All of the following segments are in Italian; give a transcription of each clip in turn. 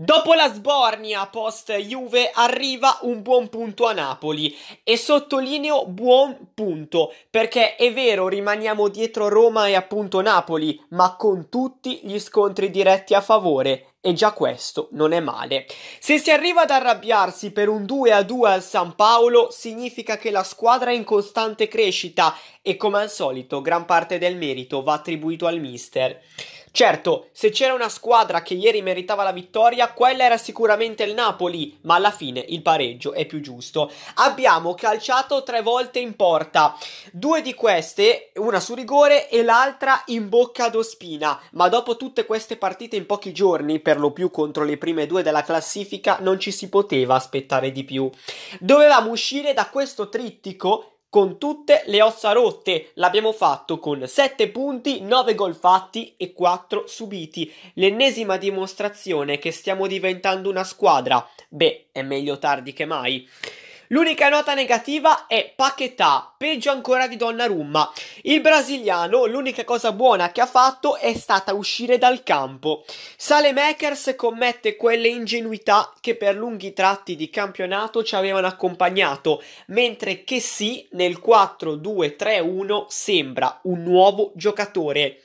Dopo la sbornia post Juve arriva un buon punto a Napoli e sottolineo buon punto perché è vero rimaniamo dietro Roma e appunto Napoli ma con tutti gli scontri diretti a favore e già questo non è male. Se si arriva ad arrabbiarsi per un 2 a 2 al San Paolo, significa che la squadra è in costante crescita e come al solito gran parte del merito va attribuito al mister. Certo, se c'era una squadra che ieri meritava la vittoria, quella era sicuramente il Napoli, ma alla fine il pareggio è più giusto. Abbiamo calciato tre volte in porta, due di queste, una su rigore e l'altra in bocca ad Ospina, ma dopo tutte queste partite in pochi giorni, per lo più contro le prime due della classifica, non ci si poteva aspettare di più. Dovevamo uscire da questo trittico con tutte le ossa rotte. L'abbiamo fatto con 7 punti, 9 gol fatti e 4 subiti. L'ennesima dimostrazione che stiamo diventando una squadra. Beh, è meglio tardi che mai. L'unica nota negativa è Paquetà, peggio ancora di Donnarumma. Il brasiliano, l'unica cosa buona che ha fatto è stata uscire dal campo. Sale Makers commette quelle ingenuità che per lunghi tratti di campionato ci avevano accompagnato, mentre che sì, nel 4-2-3-1 sembra un nuovo giocatore.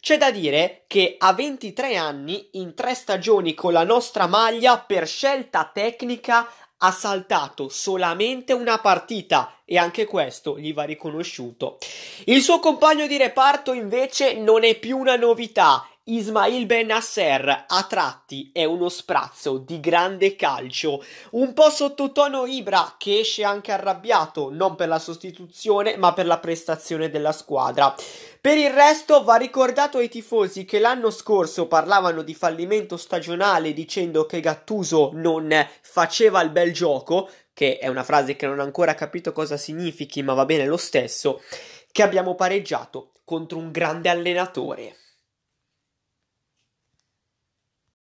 C'è da dire che a 23 anni, in tre stagioni con la nostra maglia, per scelta tecnica, ha saltato solamente una partita e anche questo gli va riconosciuto. Il suo compagno di reparto invece non è più una novità Ismail Ben a tratti è uno sprazzo di grande calcio, un po' sottotono Ibra che esce anche arrabbiato, non per la sostituzione ma per la prestazione della squadra. Per il resto va ricordato ai tifosi che l'anno scorso parlavano di fallimento stagionale dicendo che Gattuso non faceva il bel gioco, che è una frase che non ho ancora capito cosa significhi ma va bene lo stesso, che abbiamo pareggiato contro un grande allenatore.